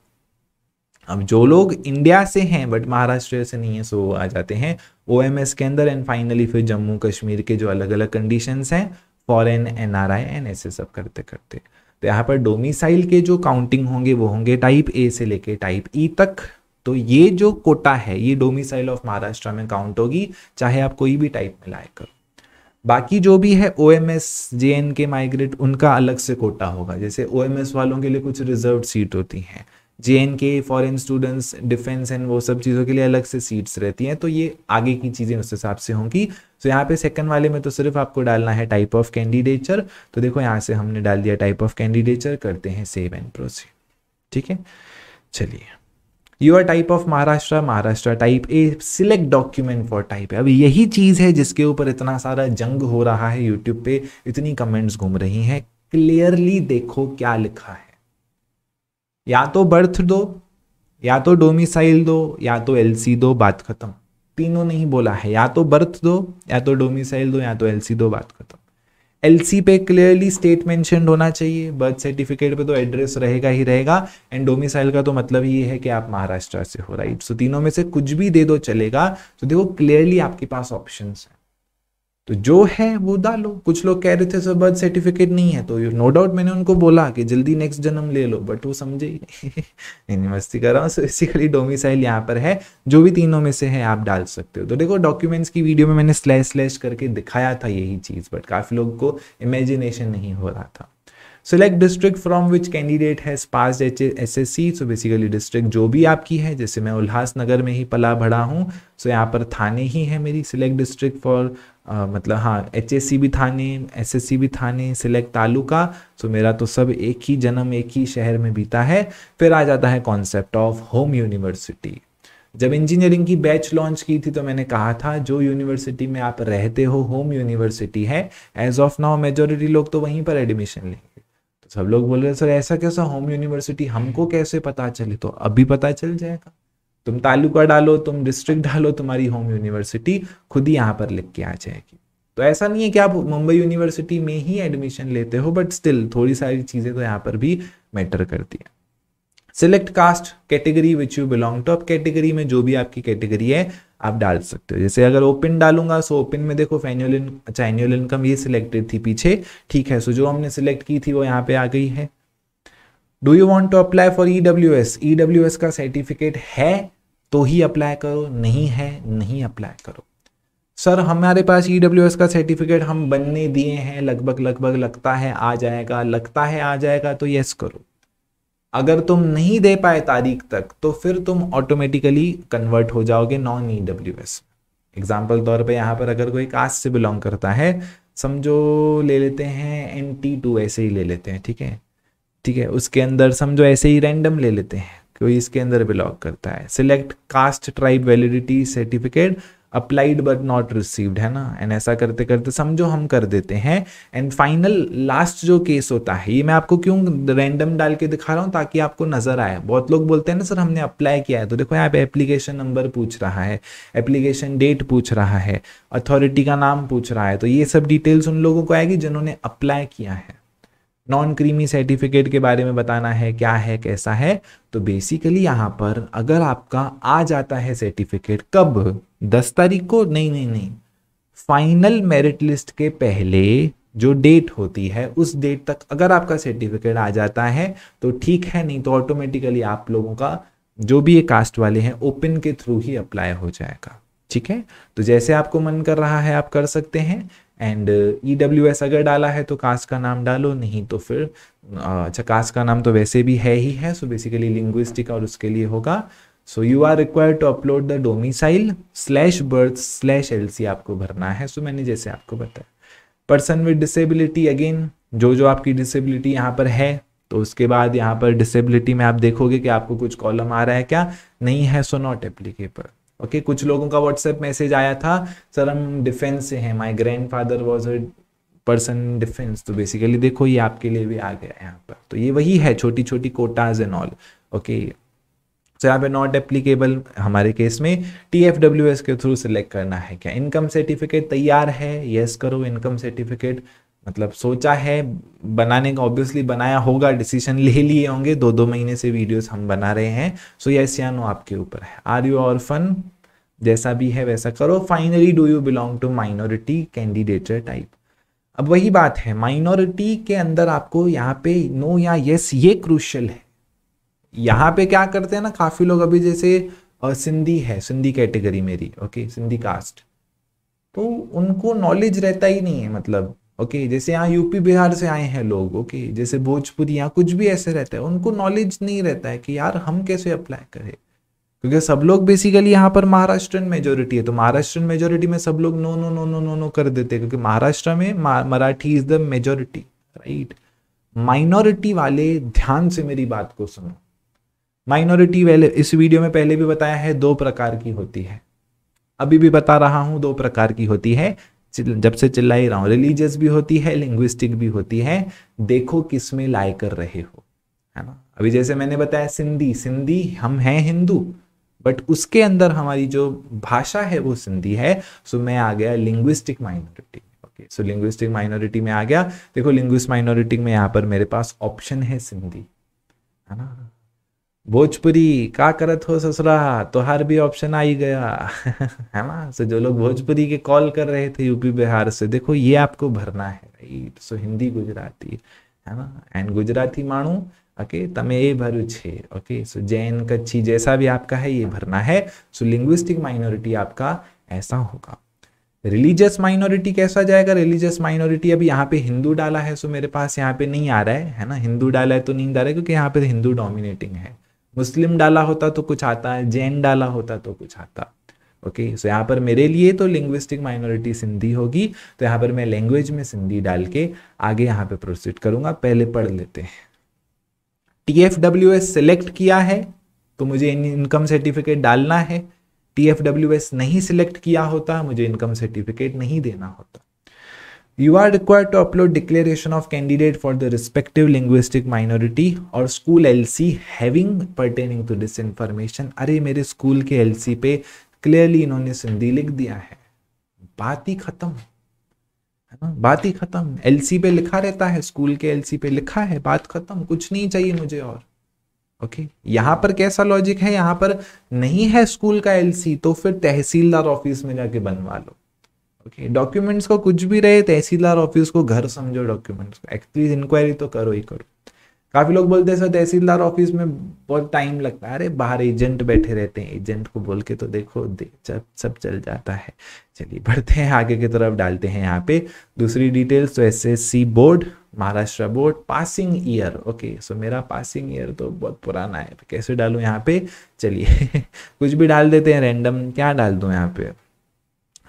[SPEAKER 1] अब जो लोग इंडिया से हैं बट महाराष्ट्र से नहीं है सो वो आ जाते हैं ओ के अंदर एंड फाइनली फिर जम्मू कश्मीर के जो अलग अलग कंडीशंस हैं foreign N R I and ऐसे सब करते करते तो यहाँ पर डोमिसाइल के जो काउंटिंग होंगे वो होंगे टाइप ए से लेके टाइप ई e तक तो ये जो कोटा है ये डोमिसाइल ऑफ महाराष्ट्र में काउंट होगी चाहे आप कोई भी टाइप में लाए करो बाकी जो भी है O M S J and K migrate उनका अलग से कोटा होगा जैसे ओ एम एस वालों के लिए कुछ रिजर्व सीट होती हैं जे एन के फॉरन स्टूडेंट्स डिफेंस एंड वो सब चीज़ों के लिए अलग से सीट्स रहती हैं तो ये आगे की चीज़ें उस हिसाब से होंगी सो so, यहाँ पे सेकंड वाले में तो सिर्फ आपको डालना है टाइप ऑफ कैंडिडेचर तो देखो यहाँ से हमने डाल दिया टाइप ऑफ कैंडिडेचर करते हैं सेव एंड प्रोसीड ठीक है चलिए your type of Maharashtra Maharashtra type A select document for type है अब यही चीज़ है जिसके ऊपर इतना सारा जंग हो रहा है यूट्यूब पे इतनी कमेंट्स घूम रही हैं क्लियरली देखो क्या लिखा है या तो बर्थ दो या तो डोमिसाइल दो या तो एलसी दो बात खत्म तीनों नहीं बोला है या तो बर्थ दो या तो डोमिसाइल दो या तो एलसी दो बात खत्म एलसी पे क्लियरली स्टेट मेंशन होना चाहिए बर्थ सर्टिफिकेट पे तो एड्रेस रहेगा ही रहेगा एंड डोमिसाइल का तो मतलब ये है कि आप महाराष्ट्र से हो राइट सो तीनों में से कुछ भी दे दो चलेगा तो देखो क्लियरली आपके पास ऑप्शन है तो जो है वो डालो कुछ लोग कह रहे थे सर बर्थ सर्टिफिकेट नहीं है तो नो डाउट मैंने उनको बोला कि जल्दी नेक्स्ट जन्म ले लो बट वो समझे ही नहीं मस्ती [LAUGHS] कर रहा हूँ बेसिकली डोमिसाइल यहाँ पर है जो भी तीनों में से है आप डाल सकते हो तो देखो डॉक्यूमेंट्स की वीडियो में मैंने स्लैश स्लैश करके दिखाया था यही चीज़ बट काफ़ी लोग को इमेजिनेशन नहीं हो रहा था district select district from which candidate S S C so basically district जो भी आपकी है जैसे मैं उल्हासनगर में ही पला भरा हूँ सो so यहाँ पर थाने ही है मेरी सिलेक्ट डिस्ट्रिक्ट फॉर आ, मतलब हाँ एच एस सी भी था नहीं एस एस सी भी था नहीं सिलेक्ट तालुका सो मेरा तो सब एक ही जन्म एक ही शहर में बीता है फिर आ जाता है कॉन्सेप्ट ऑफ होम यूनिवर्सिटी जब इंजीनियरिंग की बैच लॉन्च की थी तो मैंने कहा था जो यूनिवर्सिटी में आप रहते हो होम यूनिवर्सिटी है एज ऑफ नाउ मेजोरिटी लोग तो वहीं पर एडमिशन लेंगे तो सब लोग बोल रहे सर ऐसा कैसा होम यूनिवर्सिटी हमको कैसे पता चले तो अभी पता चल जाएगा तुम तालुका डालो तुम डिस्ट्रिक्ट डालो तुम्हारी होम यूनिवर्सिटी खुद ही यहाँ पर लिख के आ जाएगी तो ऐसा नहीं है कि आप मुंबई यूनिवर्सिटी में ही एडमिशन लेते हो बट स्टिल थोड़ी सारी चीज़ें तो यहाँ पर भी मैटर करती है select caste category which you belong to आप कैटेगरी में जो भी आपकी कैटेगरी है आप डाल सकते हो जैसे अगर ओपन डालूंगा सो ओपन में देखो अच्छा एनुअल इनकम ये सिलेक्टेड थी पीछे ठीक है सो जो हमने सिलेक्ट की थी वो यहाँ पे आ गई है do you want to apply for E W S E W S का सर्टिफिकेट है तो ही अप्लाई करो नहीं है नहीं अप्लाई करो सर हमारे पास ई e का सर्टिफिकेट हम बनने दिए हैं लगभग लगभग लगता है आ जाएगा लगता है आ जाएगा तो यस करो अगर तुम नहीं दे पाए तारीख तक तो फिर तुम ऑटोमेटिकली कन्वर्ट हो जाओगे non E W S example तौर पर यहाँ पर अगर कोई कास्ट से बिलोंग करता है समझो ले लेते हैं एन टी टू ऐसे ही ले लेते हैं ठीक है ठीक है उसके अंदर समझो ऐसे ही रैंडम ले लेते हैं कोई इसके अंदर बिलोंग करता है select caste tribe validity certificate applied but not received है ना एंड ऐसा करते करते समझो हम कर देते हैं एंड फाइनल लास्ट जो केस होता है ये मैं आपको क्यों रैंडम डाल के दिखा रहा हूँ ताकि आपको नजर आए बहुत लोग बोलते हैं ना सर हमने अप्लाई किया है तो देखो यहाँ पे एप्लीकेशन नंबर पूछ रहा है एप्लीकेशन डेट पूछ रहा है अथॉरिटी का नाम पूछ रहा है तो ये सब डिटेल्स उन लोगों को आएगी जिन्होंने अप्लाई किया है नॉन क्रीमी सर्टिफिकेट के बारे में बताना है क्या है कैसा है तो बेसिकली यहाँ पर अगर आपका आ जाता है सर्टिफिकेट कब दस तारीख को नहीं नहीं नहीं फाइनल मेरिट लिस्ट के पहले जो डेट होती है उस डेट तक अगर आपका सर्टिफिकेट आ जाता है तो ठीक है नहीं तो ऑटोमेटिकली आप लोगों का जो भी ये कास्ट वाले हैं ओपन के थ्रू ही अप्लाई हो जाएगा ठीक है तो जैसे आपको मन कर रहा है आप कर सकते हैं एंड ई डब्ल्यू एस अगर डाला है तो कास्ट का नाम डालो नहीं तो फिर uh, अच्छा कास्ट का नाम तो वैसे भी है ही है सो बेसिकली लिंग्विस्टिक और उसके लिए होगा so you are required to upload the domicile slash birth slash L आपको भरना है सो so, मैंने जैसे आपको बताया पर्सन विद डिसेबिलिटी अगेन जो जो आपकी डिसेबिलिटी यहाँ पर है तो उसके बाद यहाँ पर डिसेबिलिटी में आप देखोगे कि आपको कुछ कॉलम आ रहा है क्या नहीं है सो नॉट एप्लीकेबल ओके कुछ लोगों का व्हाट्सएप मैसेज आया था सर हम डिफेंस से हैं my father was a person defence तो बेसिकली देखो ये आपके लिए भी आ गया यहाँ पर तो ये वही है छोटी छोटी quotas and all okay so यहाँ पे नॉट एप्लीकेबल हमारे केस में टी एफ डब्ल्यू एस के थ्रू सिलेक्ट करना है क्या इनकम सर्टिफिकेट तैयार है येस yes करो इनकम सर्टिफिकेट मतलब सोचा है बनाने का ऑब्वियसली बनाया होगा डिसीजन ले लिए होंगे दो दो महीने से वीडियोस हम बना रहे हैं सो यस या नो आपके ऊपर है आर यू और फन जैसा भी है वैसा करो finally do you belong to minority candidate type अब वही बात है माइनॉरिटी के अंदर आपको यहाँ पे नो या यस ये क्रूशल है यहाँ पे क्या करते हैं ना काफ़ी लोग अभी जैसे सिंधी है सिंधी कैटेगरी मेरी ओके सिंधी कास्ट तो उनको नॉलेज रहता ही नहीं है मतलब ओके okay, जैसे यहाँ यूपी बिहार से आए हैं लोग ओके okay, जैसे भोजपुरी यहाँ कुछ भी ऐसे रहता है उनको नॉलेज नहीं रहता है कि यार हम कैसे अप्लाई करें क्योंकि सब लोग बेसिकली यहाँ पर महाराष्ट्र मेजोरिटी है तो महाराष्ट्र मेजोरिटी में सब लोग no no no no no no कर देते हैं क्योंकि महाराष्ट्र में Marathi is the majority right minority वाले ध्यान से मेरी बात को सुनो माइनॉरिटी वाले इस वीडियो में पहले भी बताया है दो प्रकार की होती है अभी भी बता रहा हूं दो प्रकार की होती है जब से चिल्ला ही रहा हूँ रिलीजियस भी होती है लिंग्विस्टिक भी होती है देखो किस में लाए कर रहे हो है ना अभी जैसे मैंने बताया सिंधी सिंधी हम हैं हिंदू बट उसके अंदर हमारी जो भाषा है वो सिंधी है सो मैं आ गया linguistic minority okay so linguistic minority में आ गया देखो लिंग्विस्ट माइनॉरिटी में यहाँ पर मेरे पास ऑप्शन है सिंधी है ना भोजपुरी का करत हो ससुरा तोहार भी ऑप्शन आ ही गया [LAUGHS] है ना सो जो लोग भोजपुरी के कॉल कर रहे थे यूपी बिहार से देखो ये आपको भरना है भाई सो हिंदी गुजराती है ना एंड गुजराती मानू ओके तमे ये भरु छे ओके सो जैन कच्छी जैसा भी आपका है ये भरना है सो लिंग्विस्टिक माइनॉरिटी आपका ऐसा होगा रिलीजियस माइनॉरिटी कैसा जाएगा रिलीजियस माइनॉरिटी अभी यहाँ पे हिंदू डाला है सो मेरे पास यहाँ पे नहीं आ रहा है है ना हिंदू डाला है तो नहीं डाला है क्योंकि यहाँ पे हिंदू डोमिनेटिंग है मुस्लिम डाला होता तो कुछ आता है जैन डाला होता तो कुछ आता ओके okay, सो so यहाँ पर मेरे लिए तो लिंग्विस्टिक माइनॉरिटी सिंधी होगी तो यहाँ पर मैं लैंग्वेज में सिंधी डाल के आगे यहाँ पे प्रोसीड करूंगा पहले पढ़ लेते हैं T F W S select किया है तो मुझे इनकम सर्टिफिकेट डालना है टी एफ डब्ल्यू एस नहीं सिलेक्ट किया होता मुझे इनकम सर्टिफिकेट नहीं देना होता You are required to upload declaration of candidate for the respective linguistic minority और school LC having pertaining to this information. अरे मेरे school के LC पे clearly इन्होंने सिंधी लिख दिया है बात ही खत्म है ना बात ही खत्म एलसी पे लिखा रहता है स्कूल के एलसी पे लिखा है बात खत्म कुछ नहीं चाहिए मुझे और ओके okay. यहाँ पर कैसा लॉजिक है यहाँ पर नहीं है स्कूल का एलसी तो फिर तहसीलदार ऑफिस में जाके बनवा लो ओके डॉक्यूमेंट्स को कुछ भी रहे तहसीलदार ऑफिस को घर समझो डॉक्यूमेंट्स को एक्चुअली इंक्वायरी तो करो ही करो काफी लोग बोलते हैं सर तहसीलदार ऑफिस में बहुत टाइम लगता है अरे बाहर एजेंट बैठे रहते हैं एजेंट को बोल के तो देखो दे जब सब चल जाता है चलिए बढ़ते हैं आगे की तरफ डालते हैं यहाँ पे दूसरी डिटेल्स तो S S board Maharashtra board passing year okay so मेरा पासिंग ईयर तो बहुत पुराना है कैसे डालूँ यहाँ पे चलिए कुछ भी डाल देते हैं रेंडम क्या डाल दूँ यहाँ पे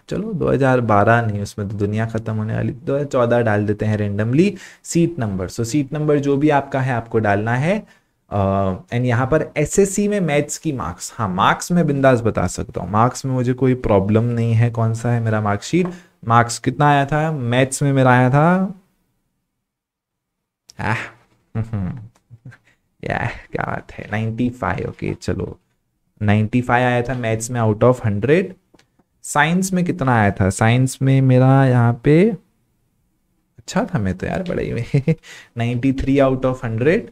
[SPEAKER 1] चलो 2012 नहीं उसमें तो दुनिया ख़त्म होने वाली 2014 डाल देते हैं randomly seat number so seat number जो भी आपका है आपको डालना है एंड यहाँ पर एसएससी में मैथ्स की मार्क्स हाँ मार्क्स मैं बिंदास बता सकता हूँ मार्क्स में मुझे कोई प्रॉब्लम नहीं है कौन सा है मेरा मार्कशीट मार्क्स कितना आया था मैथ्स में मेरा आया था आह, [LAUGHS] या क्या बात है फाइव ओके चलो नाइन्टी फाइव आया था मैथ्स में आउट ऑफ हंड्रेड साइंस में कितना आया था साइंस में मेरा यहाँ पे अच्छा था मैं तो यार बड़े ही ninety three out of hundred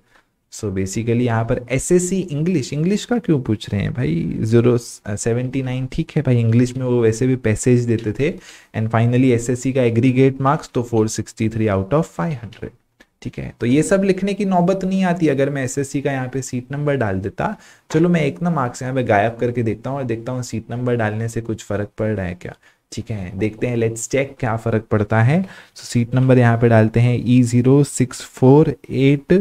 [SPEAKER 1] so basically यहाँ पर S S C English English का क्यों पूछ रहे हैं भाई जीरो सेवेंटी नाइन ठीक है भाई इंग्लिश में वो वैसे भी पैसेज देते थे and finally S S C का एग्रीगेट मार्क्स तो four sixty three out of five hundred ठीक है तो ये सब लिखने की नौबत नहीं आती अगर मैं एसएससी का यहाँ पे सीट नंबर डाल देता चलो मैं एक ना मार्क्स यहाँ पे गायब करके देखता हूँ और देखता हूँ सीट नंबर डालने से कुछ फर्क पड़ रहा है क्या ठीक है देखते हैं लेट्स चेक क्या फ़र्क पड़ता है सो सीट नंबर यहाँ पे डालते हैं E zero six four eight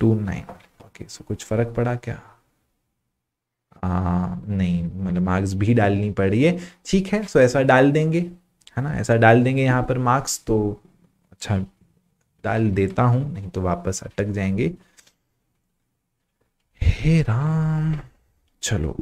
[SPEAKER 1] two nine okay so कुछ फ़र्क पड़ा क्या आ, नहीं मतलब मार्क्स भी डालनी पड़ी है ठीक है सो ऐसा डाल देंगे है ना ऐसा डाल देंगे यहाँ पर मार्क्स तो अच्छा डाल देता हूं नहीं तो वापस अटक जाएंगे हे राम चलो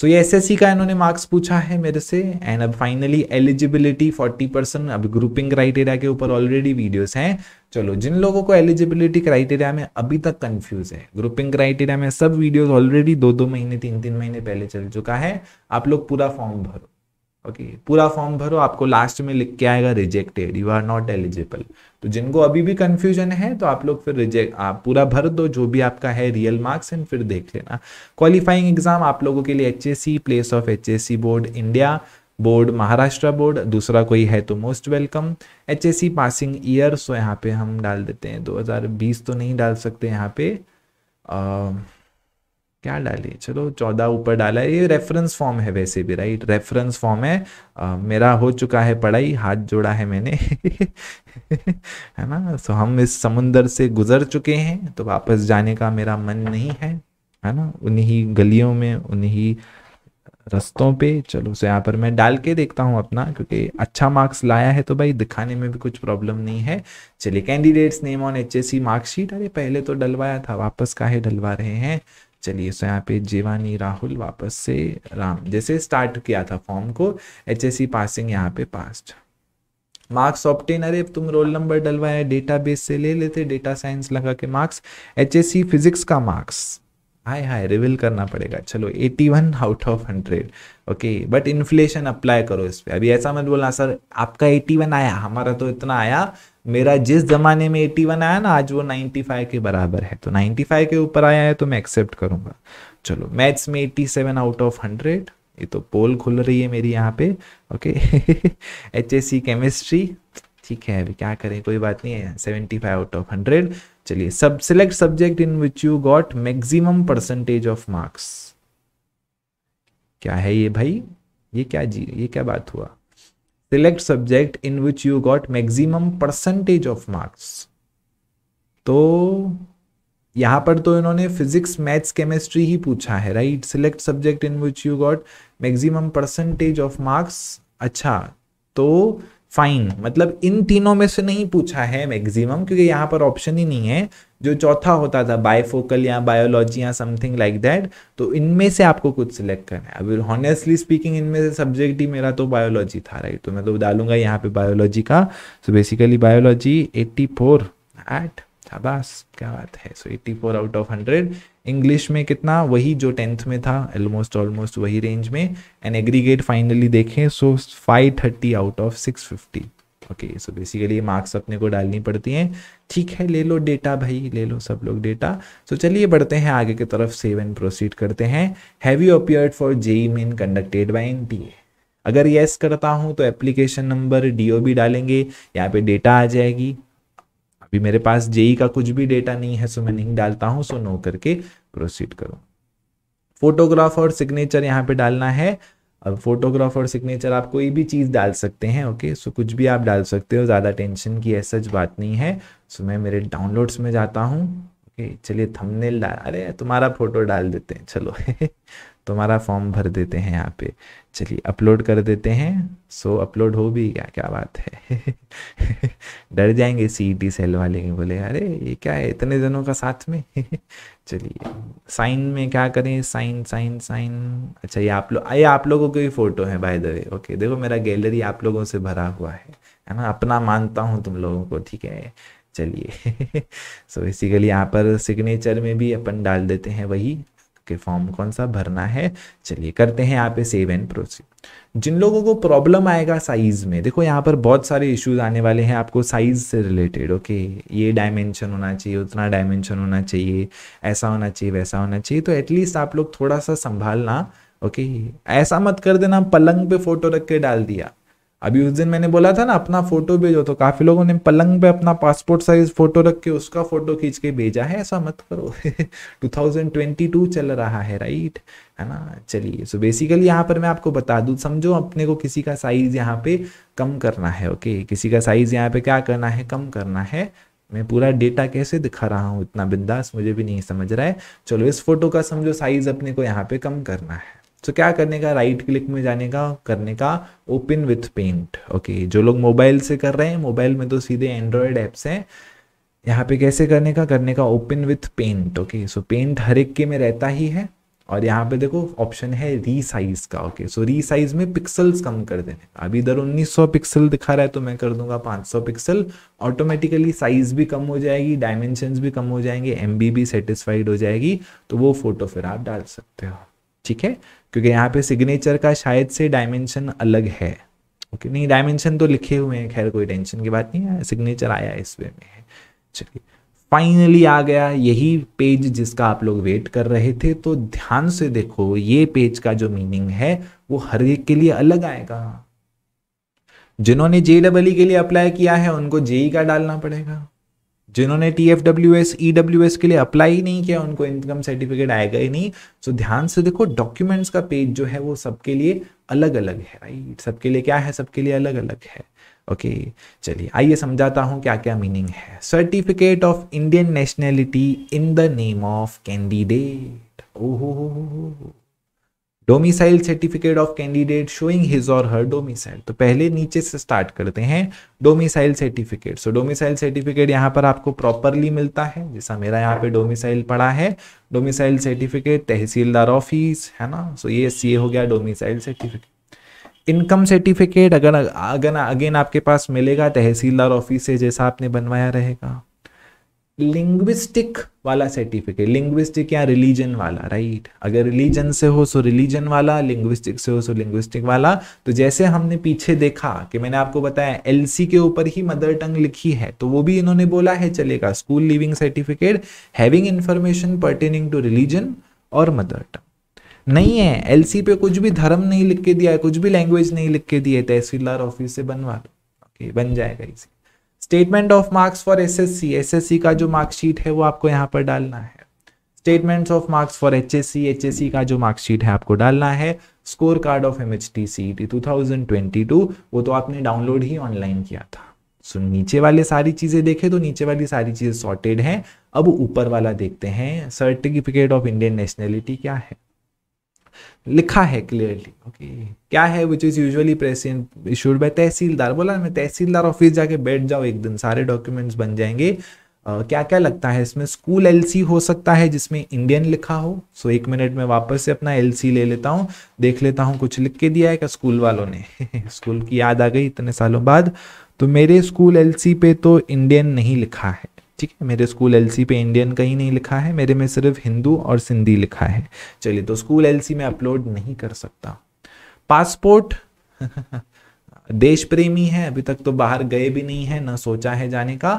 [SPEAKER 1] सो ये एस का इन्होंने मार्क्स पूछा है मेरे से एंड अब फाइनली एलिजिबिलिटी 40 परसेंट अब ग्रुपिंग क्राइटेरिया के ऊपर ऑलरेडी वीडियोस हैं चलो जिन लोगों को एलिजिबिलिटी क्राइटेरिया में अभी तक कंफ्यूज है ग्रुपिंग क्राइटेरिया में सब वीडियोस ऑलरेडी दो दो महीने तीन तीन महीने पहले चल चुका है आप लोग पूरा फॉर्म भरो ओके okay, पूरा फॉर्म भरो आपको लास्ट में लिख के आएगा rejected you are not eligible तो जिनको अभी भी कंफ्यूजन है तो आप लोग फिर रिजेक्ट आप पूरा भर दो जो भी आपका है रियल मार्क्स एंड फिर देख लेना क्वालिफाइंग एग्जाम आप लोगों के लिए H place of H board India board Maharashtra board दूसरा कोई है तो most welcome H passing year so यहाँ पे हम डाल देते हैं 2020 तो नहीं डाल सकते यहाँ पे आ, um, क्या डाले चलो चौदह ऊपर डाला है ये रेफरेंस फॉर्म है वैसे भी राइट रेफरेंस फॉर्म है आ, मेरा हो चुका है पढ़ाई हाथ जोड़ा है मैंने [LAUGHS] है ना सो तो हम इस समुंदर से गुजर चुके हैं तो वापस जाने का मेरा मन नहीं है है ना उन्हीं गलियों में उन्हीं रस्तों पे चलो सो यहाँ पर मैं डाल के देखता हूँ अपना क्योंकि अच्छा मार्क्स लाया है तो भाई दिखाने में भी कुछ प्रॉब्लम नहीं है चलिए candidate's name on H S marksheet अरे पहले तो डलवाया था वापस काहे डलवा रहे हैं चलिए सो यहाँ पे जीवानी राहुल वापस से राम जैसे स्टार्ट किया था फॉर्म को एच एस सी पासिंग यहाँ पे पास्ट मार्क्स ऑप्टेन अरे तुम रोल नंबर डलवाया डेटाबेस से ले लेते डेटा साइंस लगा के marks H S C physics का मार्क्स हाय हाय रिविल करना पड़ेगा चलो 81 out of hundred okay but inflation apply करो इस पर अभी ऐसा मत बोलना सर आपका 81 आया हमारा तो इतना आया मेरा जिस ज़माने में 81 आया ना आज वो 95 के बराबर है तो 95 के ऊपर आया है तो मैं एक्सेप्ट करूंगा चलो मैथ्स में 87 आउट ऑफ हंड्रेड ये तो पोल खुल रही है मेरी यहाँ पे ओके एच केमिस्ट्री ठीक है अभी क्या करें कोई बात नहीं है सेवेंटी आउट ऑफ हंड्रेड चलिए सब select subject in which you got maximum percentage of marks क्या है ये भाई ये क्या जी ये क्या बात हुआ select subject in which you got maximum percentage of marks तो यहां पर तो इन्होंने फिजिक्स मैथ्स केमिस्ट्री ही पूछा है right select subject in which you got maximum percentage of marks अच्छा तो फाइन मतलब इन तीनों में से नहीं पूछा है मैक्सिमम क्योंकि यहाँ पर ऑप्शन ही नहीं है जो चौथा होता था बायोफोकल या बायोलॉजी या समथिंग लाइक दैट तो इनमें से आपको कुछ सिलेक्ट करना है अभी हॉनेस्टली स्पीकिंग इनमें से सब्जेक्ट ही मेरा तो बायोलॉजी था राइट तो मैं तो डालूंगा यहाँ पे बायोलॉजी का so basically biology eighty four eight बस क्या बात है so eighty four out of hundred English में कितना वही जो टेंथ में था ऑलमोस्ट ऑलमोस्ट वही रेंज में एंड एग्रीगेट फाइनली देखें so five thirty out of six fifty okay so basically marks अपने को डालनी पड़ती हैं ठीक है ले लो डेटा भाई ले लो सब लोग डेटा सो so, चलिए बढ़ते हैं आगे की तरफ सेव एंड प्रोसीड करते हैं have you appeared for JEE main conducted by N T A अगर येस करता हूँ तो एप्लीकेशन नंबर डी डालेंगे यहाँ पे डेटा आ जाएगी अभी मेरे पास जेई का कुछ भी डेटा नहीं है सो मैं नहीं डालता हूं सो नो करके प्रोसीड करो फोटोग्राफ और सिग्नेचर यहाँ पे डालना है अब फोटोग्राफ और सिग्नेचर आप कोई भी चीज़ डाल सकते हैं ओके सो कुछ भी आप डाल सकते हो ज़्यादा टेंशन की ऐसा बात नहीं है सो मैं मेरे डाउनलोड्स में जाता हूँ चलिए थंबनेल डाल अरे तुम्हारा फोटो डाल देते हैं चलो [LAUGHS] तुम्हारा तो फॉर्म भर देते हैं यहाँ पे चलिए अपलोड कर देते हैं सो अपलोड हो भी गया क्या बात है [LAUGHS] डर जाएंगे सी टी सेल वाले के बोले अरे ये क्या है इतने जनों का साथ में [LAUGHS] चलिए साइन में क्या करें साइन साइन साइन अच्छा ये आप लोग ये आप लोगों की फ़ोटो है बाय द वे ओके देखो मेरा गैलरी आप लोगों से भरा हुआ है है ना अपना मानता हूँ तुम लोगों को ठीक है चलिए सो [LAUGHS] बेसिकली यहाँ पर सिग्नेचर में भी अपन डाल देते हैं वही के फॉर्म कौन सा भरना है चलिए करते हैं यहाँ पे सेव एंड प्रोसीड जिन लोगों को प्रॉब्लम आएगा साइज में देखो यहाँ पर बहुत सारे इश्यूज आने वाले हैं आपको साइज से रिलेटेड ओके ये डायमेंशन होना चाहिए उतना डायमेंशन होना चाहिए ऐसा होना चाहिए वैसा होना चाहिए तो एटलीस्ट आप लोग थोड़ा सा संभालना ओके ऐसा मत कर देना पलंग पे फोटो रख के डाल दिया अभी उस दिन मैंने बोला था ना अपना फोटो भेजो तो काफी लोगों ने पलंग पे अपना पासपोर्ट साइज फोटो रख के उसका फोटो खींच के भेजा है ऐसा मत करो 2022 [LAUGHS] चल रहा है राइट है ना चलिए सो बेसिकली यहाँ पर मैं आपको बता दू समझो अपने को किसी का साइज यहाँ पे कम करना है ओके किसी का साइज यहाँ पे क्या करना है कम करना है मैं पूरा डेटा कैसे दिखा रहा हूँ इतना बिंदास मुझे भी नहीं समझ रहा है चलो इस फोटो का समझो साइज अपने को यहाँ पे कम करना है तो क्या करने का राइट क्लिक में जाने का करने का ओपन विथ पेंट ओके जो लोग मोबाइल से कर रहे हैं मोबाइल में तो सीधे एंड्रॉयड ऐप्स हैं यहाँ पे कैसे करने का करने का open with paint okay so paint हर एक के में रहता ही है और यहाँ पे देखो ऑप्शन है रीसाइज का ओके सो रीसाइज में पिक्सल्स कम कर देने अभी इधर 1900 पिक्सल दिखा रहा है तो मैं कर दूंगा 500 पिक्सल ऑटोमेटिकली साइज भी कम हो जाएगी डायमेंशन भी कम हो जाएंगे एम भी सेटिस्फाइड हो जाएगी तो वो फोटो फिर आप डाल सकते हो ठीक है क्योंकि यहाँ पे सिग्नेचर का शायद से डायमेंशन अलग है ओके नहीं डायमेंशन तो लिखे हुए हैं खैर कोई टेंशन की बात नहीं है सिग्नेचर आया इस वे में चलिए फाइनली आ गया यही पेज जिसका आप लोग वेट कर रहे थे तो ध्यान से देखो ये पेज का जो मीनिंग है वो हर एक के लिए अलग आएगा जिन्होंने जे डबल e के लिए अप्लाई किया है उनको जेई e का डालना पड़ेगा जिन्होंने T F W S E W S के लिए अप्लाई नहीं किया उनको इनकम सर्टिफिकेट आएगा ही नहीं सो so, ध्यान से देखो डॉक्यूमेंट्स का पेज जो है वो सबके लिए अलग अलग है राइट सबके लिए क्या है सबके लिए अलग अलग है ओके okay, चलिए आइए समझाता हूँ क्या क्या मीनिंग है certificate of Indian nationality in the name of candidate ओहो domicile certificate of candidate showing his और हर डोमिसाइल तो पहले नीचे से स्टार्ट करते हैं domicile certificate so domicile certificate यहाँ पर आपको प्रॉपरली मिलता है जैसा मेरा यहाँ पे डोमिसाइल पड़ा है डोमिसाइल सर्टिफिकेट तहसीलदार ऑफिस है ना सो so ये सी हो गया डोमिसाइल सर्टिफिकेट इनकम सर्टिफिकेट अगर अगर अगेन आपके पास मिलेगा तहसीलदार ऑफिस से जैसा आपने बनवाया रहेगा लिंग्विस्टिक वाला सर्टिफिकेट लिंग्विस्टिक या रिलीजन वाला राइट अगर रिलीजन से हो सो रिलीजन वाला लिंग्विस्टिक से हो सो लिंग्विस्टिक वाला तो जैसे हमने पीछे देखा कि मैंने आपको बताया एलसी के ऊपर ही मदर टंग लिखी है तो वो भी इन्होंने बोला है चलेगा school leaving certificate having information pertaining to religion और मदर टंग नहीं है एलसी पे कुछ भी धर्म नहीं लिख के दिया है कुछ भी लैंग्वेज नहीं लिख के दिए तहसीलदार ऑफिस से बनवा लो ओके बन जाएगा इसी statement of marks for SSC SSC का जो मार्कशीट है वो आपको यहाँ पर डालना है statement of marks for HSC HSC का जो मार्कशीट है आपको डालना है score card of M H T C T two thousand twenty two वो तो आपने डाउनलोड ही ऑनलाइन किया था सो नीचे वाले सारी चीज़ें देखें तो नीचे वाली सारी चीज़ें सॉर्टेड हैं अब ऊपर वाला देखते हैं सर्टिफिकेट ऑफ इंडियन नेशनैलिटी क्या है लिखा है क्लियरली ओके क्या है which is usually president issued by tehsildar बोला मैं तहसीलदार ऑफिस जाके बैठ जाओ एक दिन सारे डॉक्यूमेंट्स बन जाएंगे Uh, क्या क्या लगता है इसमें स्कूल एलसी हो सकता है जिसमें इंडियन लिखा हो सो so, एक मिनट में वापस से अपना एलसी ले लेता हूँ देख लेता हूँ कुछ लिख के दिया है क्या स्कूल वालों ने स्कूल [LAUGHS] की याद आ गई इतने सालों बाद तो मेरे स्कूल एलसी पे तो इंडियन नहीं लिखा है ठीक है मेरे स्कूल एलसी पे इंडियन कहीं नहीं लिखा है मेरे में सिर्फ हिंदू और सिंधी लिखा है चलिए तो स्कूल एलसी में अपलोड नहीं कर सकता पासपोर्ट [LAUGHS] देश प्रेमी है अभी तक तो बाहर गए भी नहीं है ना सोचा है जाने का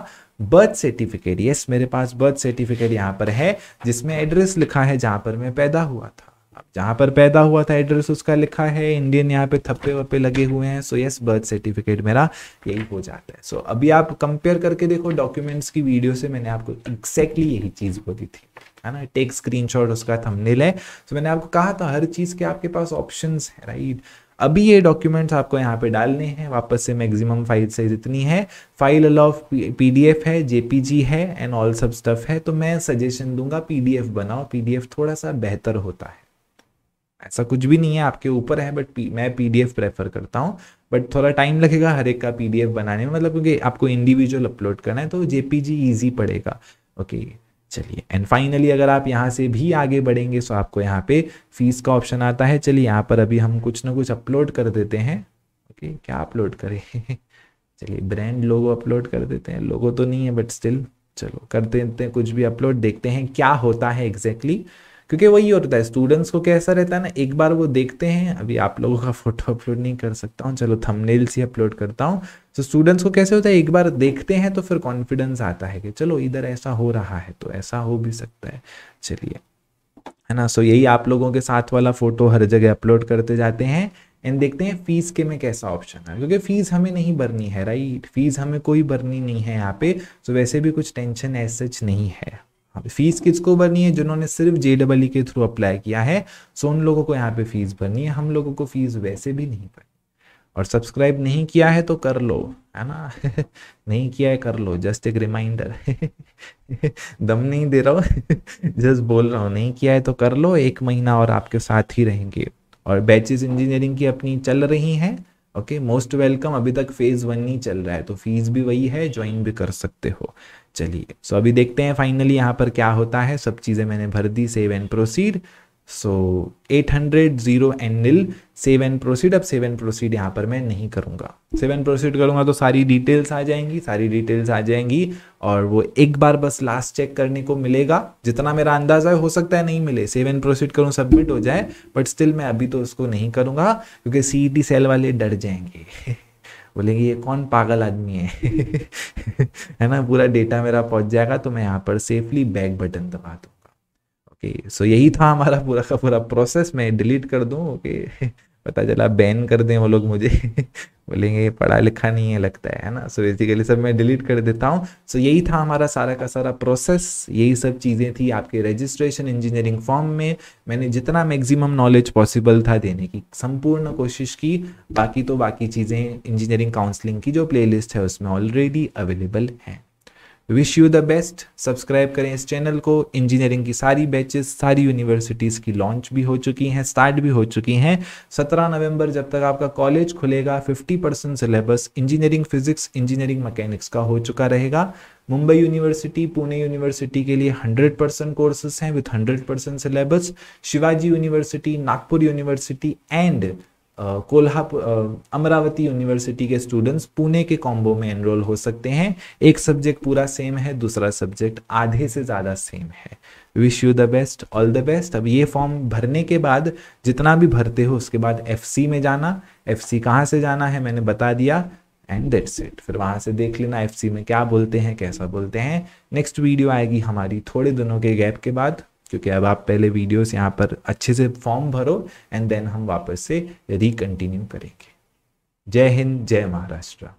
[SPEAKER 1] बर्थ सर्टिफिकेट यस मेरे पास बर्थ सर्टिफिकेट यहाँ पर है जिसमें एड्रेस लिखा है जहाँ पर मैं पैदा हुआ था अब जहाँ पर पैदा हुआ था एड्रेस उसका लिखा है इंडियन यहाँ पे थप्पे वप्पे लगे हुए हैं सो यस बर्थ सर्टिफिकेट मेरा यही हो जाता है सो so, अभी आप कंपेयर करके देखो डॉक्यूमेंट्स की वीडियो से मैंने आपको एग्जैक्टली exactly यही चीज़ बोली थी है ना टेक स्क्रीनशॉट उसका थमने है तो so, मैंने आपको कहा था हर चीज़ के आपके पास ऑप्शन है राइट अभी ये डॉक्यूमेंट्स आपको यहाँ पे डालने हैं वापस से मैक्सिमम फाइल साइज इतनी है फाइल अलाव पीडीएफ है जेपीजी है एंड ऑल सब स्टफ है तो मैं सजेशन दूंगा पीडीएफ बनाओ पीडीएफ थोड़ा सा बेहतर होता है ऐसा कुछ भी नहीं है आपके ऊपर है बट मैं पीडीएफ प्रेफर करता हूँ बट थोड़ा टाइम लगेगा हर एक का पीडीएफ बनाने में मतलब क्योंकि आपको इंडिविजुअल अपलोड करना है तो जेपीजी इजी पड़ेगा ओके चलिए एंड फाइनली अगर आप यहाँ से भी आगे बढ़ेंगे सो तो आपको यहाँ पे फीस का ऑप्शन आता है चलिए यहाँ पर अभी हम कुछ ना कुछ अपलोड कर देते हैं ओके क्या अपलोड करें [LAUGHS] चलिए ब्रांड लोगो अपलोड कर देते हैं लोगो तो नहीं है बट स्टिल चलो करते देते हैं कुछ भी अपलोड देखते हैं क्या होता है एग्जैक्टली exactly. क्योंकि वही होता है स्टूडेंट्स को कैसा रहता है ना एक बार वो देखते हैं अभी आप लोगों का फोटो अपलोड नहीं कर सकता हूँ चलो थंबनेल्स ही अपलोड करता हूँ तो स्टूडेंट्स को कैसे होता है एक बार देखते हैं तो फिर कॉन्फिडेंस आता है कि चलो इधर ऐसा हो रहा है तो ऐसा हो भी सकता है चलिए है ना सो यही आप लोगों के साथ वाला फोटो हर जगह अपलोड करते जाते हैं एंड देखते हैं फीस के में कैसा ऑप्शन है क्योंकि फीस हमें नहीं भरनी है राइट फीस हमें कोई भरनी नहीं है यहाँ पे सो वैसे भी कुछ टेंशन एज सच नहीं है यहाँ पे फीस किसको भरनी है जिन्होंने सिर्फ जे डबल ई के थ्रू अप्लाई किया है सो उन लोगों को यहाँ पे फीस भरनी है हम लोगों को फीस वैसे भी नहीं भरनी और सब्सक्राइब नहीं किया है तो कर लो है ना [LAUGHS] नहीं किया है कर लो जस्ट एक रिमाइंडर [LAUGHS] दम नहीं दे रहा हूँ जस्ट [LAUGHS] बोल रहा हूँ नहीं किया है तो कर लो एक महीना और आपके साथ ही रहेंगे और बैचेस इंजीनियरिंग की अपनी चल रही हैं ओके मोस्ट वेलकम अभी तक फेज़ वन ही चल रहा है तो फीस भी वही है ज्वाइन भी कर सकते हो चलिए सो so अभी देखते हैं फाइनली यहाँ पर क्या होता है सब चीज़ें मैंने भर दी save and proceed so eight hundred zero and nil save and proceed अब सेव एंड प्रोसीड यहाँ पर मैं नहीं करूँगा सेव एंड प्रोसीड करूँगा तो सारी डिटेल्स आ जाएंगी सारी डिटेल्स आ जाएंगी और वो एक बार बस लास्ट चेक करने को मिलेगा जितना मेरा अंदाजा है हो सकता है नहीं मिले सेव एंड प्रोसीड करूँ सबमिट हो जाए बट स्टिल मैं अभी तो उसको नहीं करूँगा क्योंकि सी सेल वाले डर जाएंगे [LAUGHS] बोलेंगे ये कौन पागल आदमी है [LAUGHS] है ना पूरा डेटा मेरा पहुंच जाएगा तो मैं यहाँ पर सेफली बैक बटन दबा दूंगा ओके सो यही था हमारा पूरा का पूरा प्रोसेस मैं डिलीट कर दूँ ओके [LAUGHS] पता चला बैन कर दें वो लोग मुझे [LAUGHS] बोलेंगे पढ़ा लिखा नहीं है लगता है ना सो बेसिकली सब मैं डिलीट कर देता हूँ सो यही था हमारा सारा का सारा प्रोसेस यही सब चीज़ें थी आपके रजिस्ट्रेशन इंजीनियरिंग फॉर्म में मैंने जितना मैक्सिमम नॉलेज पॉसिबल था देने की संपूर्ण कोशिश की बाकी तो बाकी चीज़ें इंजीनियरिंग काउंसलिंग की जो प्लेलिस्ट है उसमें ऑलरेडी अवेलेबल हैं wish you the best subscribe करें इस चैनल को इंजीनियरिंग की सारी बैचेस सारी यूनिवर्सिटीज़ की लॉन्च भी हो चुकी हैं स्टार्ट भी हो चुकी हैं 17 नवंबर जब तक आपका कॉलेज खुलेगा 50 percent syllabus engineering physics engineering mechanics का हो चुका रहेगा मुंबई यूनिवर्सिटी पुणे यूनिवर्सिटी के लिए 100 परसेंट कोर्सेज हैं with 100 percent syllabus Shivaji university Nagpur university and Kolhapur Amravati university के स्टूडेंट्स पुणे के कॉम्बो में एनरोल हो सकते हैं एक सब्जेक्ट पूरा सेम है दूसरा सब्जेक्ट आधे से ज़्यादा सेम है wish you the best all the best अब ये फॉर्म भरने के बाद जितना भी भरते हो उसके बाद एफ में जाना एफ सी कहाँ से जाना है मैंने बता दिया एंड देट्स इट फिर वहाँ से देख लेना एफ में क्या बोलते हैं कैसा बोलते हैं नेक्स्ट वीडियो आएगी हमारी थोड़े दिनों के गैप के बाद क्योंकि अब आप पहले वीडियोस यहाँ पर अच्छे से फॉर्म भरो एंड देन हम वापस से रिकंटिन्यू करेंगे जय हिंद जय महाराष्ट्र